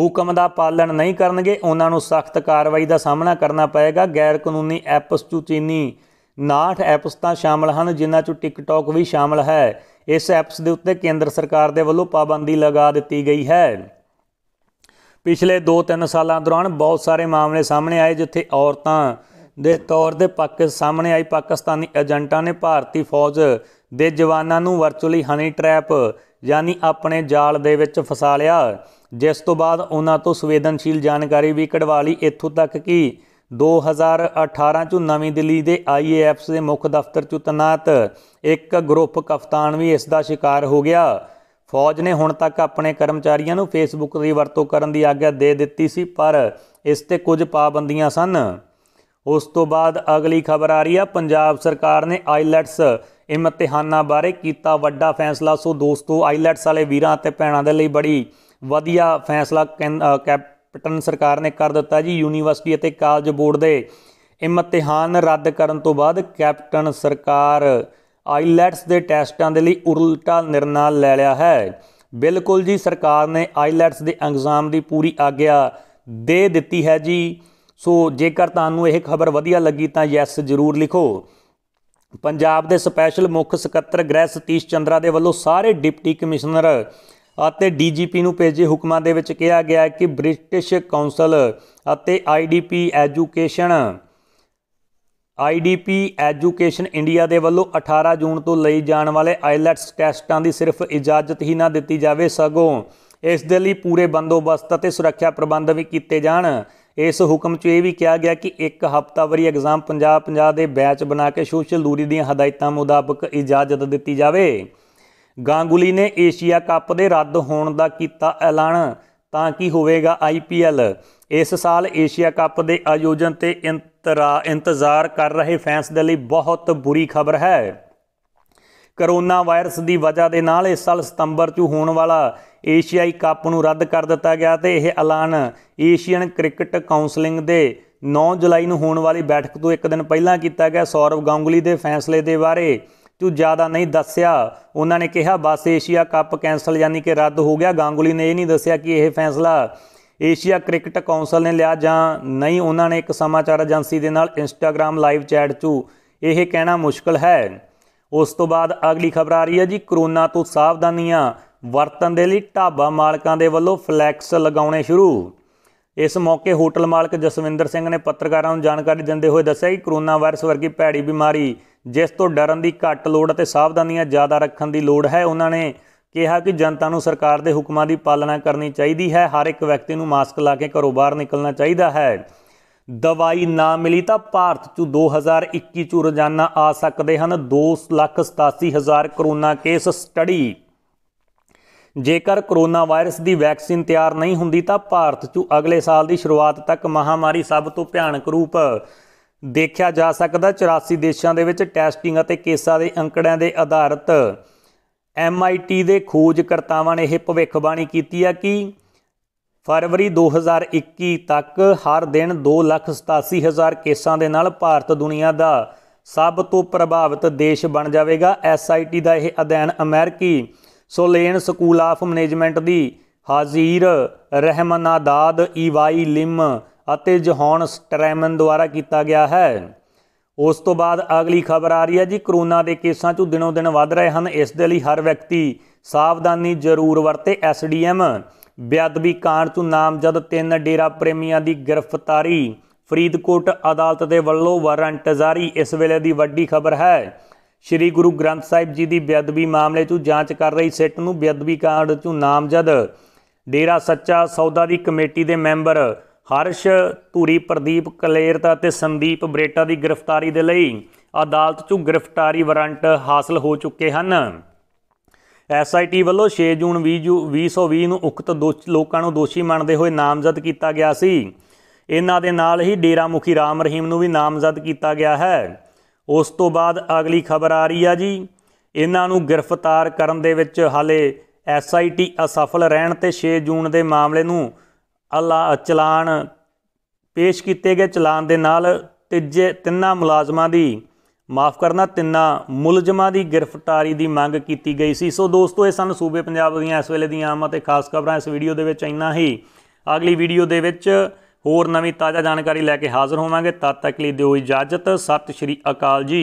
ਹੁਕਮ ਦਾ ਪਾਲਣ ਨਹੀਂ ਕਰਨਗੇ ਉਹਨਾਂ ਨੂੰ ਸਖਤ ਕਾਰਵਾਈ ਦਾ ਸਾਹਮਣਾ ਕਰਨਾ ਪਏਗਾ ਗੈਰ ਕਾਨੂੰਨੀ ਐਪਸ ਚੂਚੀਨੀ ਚੀਨੀ 59 ਐਪਸ ਤਾਂ ਸ਼ਾਮਲ ਹਨ ਜਿਨ੍ਹਾਂ ਚੋਂ ਟਿਕਟੌਕ ਵੀ ਸ਼ਾਮਲ ਹੈ ਇਸ ਐਪਸ ਦੇ ਉੱਤੇ ਕੇਂਦਰ ਸਰਕਾਰ ਦੇ ਵੱਲੋਂ ਪਾਬੰਦੀ ਲਗਾ ਦਿੱਤੀ ਗਈ ਹੈ ਪਿਛਲੇ 2-3 ਸਾਲਾਂ ਦੌਰਾਨ ਬਹੁਤ ਸਾਰੇ ਮਾਮਲੇ ਸਾਹਮਣੇ ਆਏ ਜਿੱਥੇ ਔਰਤਾਂ ਦੇ ਤੌਰ ਤੇ ਪਾਕਿ ਸਾਹਮਣੇ ਆਈ ਪਾਕਿਸਤਾਨੀ ਏਜੰਟਾਂ ਨੇ ਭਾਰਤੀ ਫੌਜ ਦੇ ਜਵਾਨਾਂ ਨੂੰ ਵਰਚੁਅਲੀ ਹਨੀ ਟ੍ਰੈਪ ਯਾਨੀ ਆਪਣੇ ਜਾਲ ਦੇ ਵਿੱਚ ਫਸਾ ਲਿਆ ਜਿਸ ਤੋਂ ਬਾਅਦ ਉਹਨਾਂ ਤੋਂ ਸੰਵੇਦਨਸ਼ੀਲ ਜਾਣਕਾਰੀ ਵੀ ਕਢਵਾ ਲਈ ਇੱਥੋਂ ਤੱਕ ਕਿ 2018 ਚ ਨਵੀਂ ਦਿੱਲੀ ਦੇ ਆਈਏਐਫਸ ਦੇ ਮੁੱਖ ਦਫ਼ਤਰ ਚ ਤਨਾਤ ਇੱਕ ਗਰੁੱਪ ਕਫਤਾਨ ਵੀ ਇਸ ਦਾ ਸ਼ਿਕਾਰ ਹੋ ਗਿਆ ਫੌਜ ਨੇ ਹੁਣ ਤੱਕ ਆਪਣੇ ਕਰਮਚਾਰੀਆਂ ਨੂੰ ਫੇਸਬੁੱਕ ਦੀ ਵਰਤੋਂ ਕਰਨ ਦੀ ਆਗਿਆ ਦੇ ਦਿੱਤੀ ਸੀ ਪਰ ਇਸ ਤੇ ਕੁਝ ਪਾਬੰਦੀਆਂ ਸਨ ਉਸ ਤੋਂ ਬਾਅਦ ਅਗਲੀ ਖਬਰ ਆ ਰਹੀ ਆ ਪੰਜਾਬ ਸਰਕਾਰ ਨੇ ਆਈਲੈਟਸ ਇਮਤਿਹਾਨਾਂ ਬਾਰੇ ਕੀਤਾ ਵੱਡਾ ਫੈਸਲਾ ਸੋ ਦੋਸਤੋ ਆਈਲੈਟਸ ਵਾਲੇ ਵੀਰਾਂ ਅਤੇ ਭੈਣਾਂ ਦੇ ਲਈ ਬੜੀ ਵਧੀਆ ਫੈਸਲਾ ਪਟਨ ਸਰਕਾਰ ਨੇ ਕਰ ਦਿੱਤਾ ਜੀ ਯੂਨੀਵਰਸਿਟੀ ਅਤੇ ਕਾਲਜ ਬੋਰਡ ਦੇ ਇਮਤਿਹਾਨ ਰੱਦ ਕਰਨ ਤੋਂ ਬਾਅਦ ਕੈਪਟਨ ਸਰਕਾਰ ਆਈਲੈਟਸ ਦੇ ਟੈਸਟਾਂ ਦੇ ਲਈ ਉਲਟਾ ਨਿਰਣਾ ਲੈ ਲਿਆ ਹੈ ਬਿਲਕੁਲ ਜੀ ਸਰਕਾਰ ਨੇ ਆਈਲੈਟਸ ਦੇ ਐਗਜ਼ਾਮ ਦੀ ਪੂਰੀ ਆਗਿਆ ਦੇ ਦਿੱਤੀ ਹੈ ਜੀ ਸੋ ਜੇਕਰ ਤੁਹਾਨੂੰ ਇਹ ਖਬਰ ਵਧੀਆ ਲੱਗੀ ਤਾਂ ਯੈਸ ਜ਼ਰੂਰ ਲਿਖੋ ਪੰਜਾਬ ਦੇ ਸਪੈਸ਼ਲ ਮੁੱਖ ਸਕੱਤਰ ਗ੍ਰਹਿ ਸਤੀਸ਼ ਚੰਦਰਾ ਦੇ ਵੱਲੋਂ ਸਾਰੇ ਡਿਪਟੀ ਕਮਿਸ਼ਨਰ ਅਤੇ ਡੀਜੀਪੀ ਨੂੰ ਭੇਜੇ ਹੁਕਮਾਂ ਦੇ ਵਿੱਚ ਕਿਹਾ ਗਿਆ ਹੈ ਕਿ ਬ੍ਰਿਟਿਸ਼ ਕਾਉਂਸਲ ਅਤੇ IDP education IDP education India ਦੇ ਵੱਲੋਂ 18 ਜੂਨ ਤੋਂ ਲਈ ਜਾਣ ਵਾਲੇ ਆਈਲੈਟਸ ਟੈਸਟਾਂ ਦੀ ਸਿਰਫ ਇਜਾਜ਼ਤ ਹੀ ਨਾ ਦਿੱਤੀ ਜਾਵੇ ਸਗੋਂ ਇਸ ਦੇ ਲਈ ਪੂਰੇ ਬੰਦੋਬਸਤ ਅਤੇ ਸੁਰੱਖਿਆ ਪ੍ਰਬੰਧ ਵੀ ਕੀਤੇ ਜਾਣ ਇਸ ਹੁਕਮ 'ਚ ਇਹ ਵੀ ਕਿਹਾ ਗਿਆ ਕਿ ਇੱਕ ਹਫ਼ਤਾਵਾਰੀ ਐਗਜ਼ਾਮ 50-50 ਦੇ ਬੈਚ ਬਣਾ ਕੇ ਸੋਸ਼ਲ ਦੂਰੀ ਦੀਆਂ ਹਦਾਇਤਾਂ ਮੁਤਾਬਕ ਇਜਾਜ਼ਤ ਦਿੱਤੀ ਜਾਵੇ ਗਾਂਗੁਲੀ ਨੇ ਏਸ਼ੀਆ ਕੱਪ ਦੇ ਰੱਦ ਹੋਣ ਦਾ ਕੀਤਾ ਐਲਾਨ ਤਾਂ ਕੀ ਹੋਵੇਗਾ ਆਈਪੀਐਲ ਇਸ ਸਾਲ ਏਸ਼ੀਆ ਕੱਪ ਦੇ ਆਯੋਜਨ ਤੇ ਇੰਤਜ਼ਾਰ ਕਰ ਰਹੇ ਫੈਨਸ ਦੇ ਲਈ ਬਹੁਤ ਬੁਰੀ ਖਬਰ ਹੈ ਕਰੋਨਾ ਵਾਇਰਸ ਦੀ ਵਜ੍ਹਾ ਦੇ ਨਾਲ ਇਸ ਸਾਲ ਸਤੰਬਰ 'ਚ ਹੋਣ ਵਾਲਾ ਏਸ਼ੀਆਈ ਕੱਪ ਨੂੰ ਰੱਦ ਕਰ ਦਿੱਤਾ ਗਿਆ ਤੇ ਇਹ ਐਲਾਨ ਏਸ਼ੀਅਨ ਕ੍ਰਿਕਟ ਕਾਉਂਸਲਿੰਗ ਦੇ 9 ਜੁਲਾਈ ਨੂੰ ਹੋਣ ਵਾਲੀ ਬੈਠਕ ਤੋਂ ਇੱਕ ਦਿਨ ਪਹਿਲਾਂ ਕੀਤਾ ਗਿਆ ਸੌਰਵ ਗਾਂਗੁਲੀ ਦੇ ਫੈਸਲੇ ਦੇ ਬਾਰੇ ਤੂੰ ਜ਼ਿਆਦਾ ਨਹੀਂ ਦੱਸਿਆ ਉਹਨਾਂ ਨੇ ਕਿਹਾ ਬਸ ਏਸ਼ੀਆ ਕੱਪ ਕੈਨਸਲ ਯਾਨੀ ਕਿ ਰੱਦ ਹੋ ਗਿਆ ਗਾਂਗੁਲੀ ਨੇ ਇਹ ਨਹੀਂ ਦੱਸਿਆ ਕਿ ਇਹ ਫੈਸਲਾ ਏਸ਼ੀਆ ਕ੍ਰਿਕਟ ਕਾਉਂਸਲ ਨੇ ਲਿਆ ਜਾਂ ਨਹੀਂ ਉਹਨਾਂ ਨੇ ਇੱਕ ਸਮਾਚਾਰ ਏਜੰਸੀ ਦੇ ਨਾਲ ਇੰਸਟਾਗ੍ਰam ਲਾਈਵ ਚੈਟ 'ਚ ਇਹ ਕਹਿਣਾ ਮੁਸ਼ਕਲ ਹੈ ਉਸ ਤੋਂ ਬਾਅਦ ਅਗਲੀ ਖਬਰ ਆ ਰਹੀ ਹੈ ਜੀ ਕਰੋਨਾ ਤੋਂ ਸਾਵਧਾਨੀਆਂ ਵਰਤਨ ਦੇ ਲਈ ਢਾਬਾ ਮਾਲਕਾਂ ਦੇ ਵੱਲੋਂ ਫਲੈਕਸ ਲਗਾਉਣੇ ਸ਼ੁਰੂ ਇਸ ਮੌਕੇ ਹੋਟਲ ਮਾਲਕ ਜਸਵਿੰਦਰ ਸਿੰਘ ਨੇ ਪੱਤਰਕਾਰਾਂ ਨੂੰ ਜਾਣਕਾਰੀ ਦਿੰਦੇ ਹੋਏ ਦੱਸਿਆ ਕਿ ਕਰੋਨਾ ਵਾਇਰਸ ਵਰਗੀ ਭੈੜੀ ਬਿਮਾਰੀ ਜਿਸ ਤੋਂ ਡਰਨ ਦੀ ਘੱਟ ਲੋੜ ਅਤੇ ਸਾਵਧਾਨੀਆਂ ਜ਼ਿਆਦਾ ਰੱਖਣ ਦੀ ਲੋੜ ਹੈ ਉਹਨਾਂ ਨੇ ਕਿਹਾ ਕਿ ਜਨਤਾ ਨੂੰ ਸਰਕਾਰ ਦੇ ਹੁਕਮਾਂ ਦੀ ਪਾਲਣਾ ਕਰਨੀ ਚਾਹੀਦੀ ਹੈ ਹਰ ਇੱਕ ਵਿਅਕਤੀ ਨੂੰ ਮਾਸਕ ਲਾ ਕੇ ਘਰੋਂ ਬਾਹਰ ਨਿਕਲਣਾ ਚਾਹੀਦਾ ਹੈ ਦਵਾਈ ਨਾ ਮਿਲੀ ਤਾਂ ਭਾਰਤ 'ਚ 2021 'ਚ ਰੋਜ਼ਾਨਾ ਆ ਸਕਦੇ ਹਨ 2,87,000 ਕਰੋਨਾ ਕੇਸ ਸਟੱਡੀ ਜੇਕਰ ਕਰੋਨਾ ਵਾਇਰਸ ਦੀ ਵੈਕਸੀਨ ਤਿਆਰ ਨਹੀਂ ਹੁੰਦੀ ਤਾਂ ਭਾਰਤ 'ਚ ਅਗਲੇ ਸਾਲ ਦੀ ਸ਼ੁਰੂਆਤ ਤੱਕ ਮਹਾਮਾਰੀ ਸਭ ਤੋਂ ਭਿਆਨਕ ਰੂਪ ਦੇਖਿਆ ਜਾ ਸਕਦਾ 84 ਦੇਸ਼ਾਂ ਦੇ ਵਿੱਚ ਟੈਸਟਿੰਗ ਅਤੇ ਕੇਸਾਂ ਦੇ ਅੰਕੜਿਆਂ ਦੇ ਆਧਾਰਿਤ MIT ਦੇ ਖੋਜਕਰਤਾਵਾਂ ਨੇ ਇਹ ਭਵਿੱਖਬਾਣੀ ਕੀਤੀ ਹੈ ਕਿ ਫਰਵਰੀ 2021 ਤੱਕ ਹਰ ਦਿਨ 287000 ਕੇਸਾਂ ਦੇ ਨਾਲ ਭਾਰਤ ਦੁਨੀਆ ਦਾ ਸਭ ਤੋਂ ਪ੍ਰਭਾਵਿਤ ਦੇਸ਼ ਬਣ ਜਾਵੇਗਾ SIT ਦਾ ਇਹ ਅਧਿਐਨ ਅਮਰੀਕੀ ਸੋਲੇਨ ਸਕੂਲ ਆਫ ਮੈਨੇਜਮੈਂਟ ਦੀ ਹਾਜ਼ੀਰ ਰਹਿਮਨਾਦਾਦ ਈਵਾਈ ਲਿਮ ਅਤੇ ਜੋਹਨ ਸਟ੍ਰੈਮਨ ਦੁਆਰਾ ਕੀਤਾ ਗਿਆ ਹੈ ਉਸ ਤੋਂ ਬਾਅਦ ਅਗਲੀ ਖਬਰ ਆ ਰਹੀ ਹੈ ਜੀ ਕਰੋਨਾ ਦੇ ਕੇਸਾਂ 'ਚ ਦਿਨੋਂ ਦਿਨ ਵੱਧ ਰਹੇ ਹਨ ਇਸ ਦੇ ਲਈ ਹਰ ਵਿਅਕਤੀ ਸਾਵਧਾਨੀ ਜ਼ਰੂਰ ਵਰਤੇ ਐਸਡੀਐਮ ਬੇਅਦਬੀ ਕਾਂਡ 'ਚ ਨਾਮਜ਼ਦ ਤਿੰਨ ਡੇਰਾ ਪ੍ਰੇਮੀਆਂ ਦੀ ਗ੍ਰਿਫਤਾਰੀ ਫਰੀਦਕੋਟ ਅਦਾਲਤ ਦੇ ਵੱਲੋਂ ਵਾਰੰਟ ਜਾਰੀ ਇਸ ਵੇਲੇ ਦੀ ਵੱਡੀ ਖਬਰ ਹੈ ਸ਼੍ਰੀ ਗੁਰੂ ਗ੍ਰੰਥ ਸਾਹਿਬ ਜੀ ਦੀ ਬੇਅਦਬੀ ਮਾਮਲੇ 'ਚ ਜਾਂਚ ਕਰ ਰਹੀ ਸਿੱਟ ਨੂੰ ਬੇਅਦਬੀ ਕਾਂਡ 'ਚ ਨਾਮਜ਼ਦ ਡੇਰਾ ਸੱਚਾ ਸੌਦਾ ਦੀ ਕਮੇਟੀ ਦੇ ਮੈਂਬਰ ਹਰਸ਼ ਧੂਰੀ ਪ੍ਰਦੀਪ ਕਲੇਰਤਾ ਤੇ ਸੰਦੀਪ ਬਰੇਟਾ ਦੀ ਗ੍ਰਿਫਤਾਰੀ ਦੇ ਲਈ ਅਦਾਲਤ 'ਚੋਂ ਗ੍ਰਿਫਤਾਰੀ ਵਾਰੰਟ ਹਾਸਲ ਹੋ ਚੁੱਕੇ ਹਨ ਐਸਆਈਟੀ ਵੱਲੋਂ 6 ਜੂਨ 2020 ਨੂੰ ਉਕਤ ਲੋਕਾਂ ਨੂੰ ਦੋਸ਼ੀ ਮੰਨਦੇ ਹੋਏ ਨਾਮਜ਼ਦ ਕੀਤਾ ਗਿਆ ਸੀ ਇਹਨਾਂ ਦੇ ਨਾਲ ਹੀ ਡੇਰਾ ਮੁਖੀ ਰਾਮ ਰਹੀਮ ਨੂੰ ਵੀ ਨਾਮਜ਼ਦ ਕੀਤਾ ਗਿਆ ਹੈ ਉਸ ਤੋਂ ਬਾਅਦ ਅਗਲੀ ਖਬਰ ਆ ਰਹੀ ਆ ਜੀ ਇਹਨਾਂ ਨੂੰ ਗ੍ਰਿਫਤਾਰ ਕਰਨ ਦੇ ਵਿੱਚ ਹਾਲੇ ਐਸਆਈਟੀ ਅਸਫਲ ਰਹਿਣ ਤੇ 6 ਜੂਨ ਦੇ ਮਾਮਲੇ ਨੂੰ ਅਲਾ ਚਲਾਨ ਪੇਸ਼ ਕੀਤੇ ਗਏ ਚਲਾਨ ਦੇ ਨਾਲ ਤੀਜੇ ਤਿੰਨਾ ਮੁਲਾਜ਼ਮਾਂ ਦੀ ਮਾਫ ਕਰਨਾ ਤਿੰਨਾ ਮੁਲਜ਼ਮਾਂ ਦੀ ਗ੍ਰਿਫਤਾਰੀ ਦੀ ਮੰਗ ਕੀਤੀ ਗਈ ਸੀ ਸੋ ਦੋਸਤੋ ਇਹ ਸਨ ਸੂਬੇ ਪੰਜਾਬ ਦੀਆਂ ਇਸ ਵੇਲੇ ਦੀਆਂ ਆਮ ਅਤੇ ਖਾਸ ਖਬਰਾਂ ਇਸ ਵੀਡੀਓ ਦੇ ਵਿੱਚ ਇੰਨਾ ਹੀ ਅਗਲੀ ਵੀਡੀਓ ਦੇ ਵਿੱਚ ਹੋਰ ਨਵੀਂ ਤਾਜ਼ਾ ਜਾਣਕਾਰੀ ਲੈ ਕੇ ਹਾਜ਼ਰ ਹੋਵਾਂਗੇ ਤਦ ਤੱਕ ਲਈ ਦਿਓ ਇਜਾਜ਼ਤ ਸਤਿ ਸ਼੍ਰੀ ਅਕਾਲ ਜੀ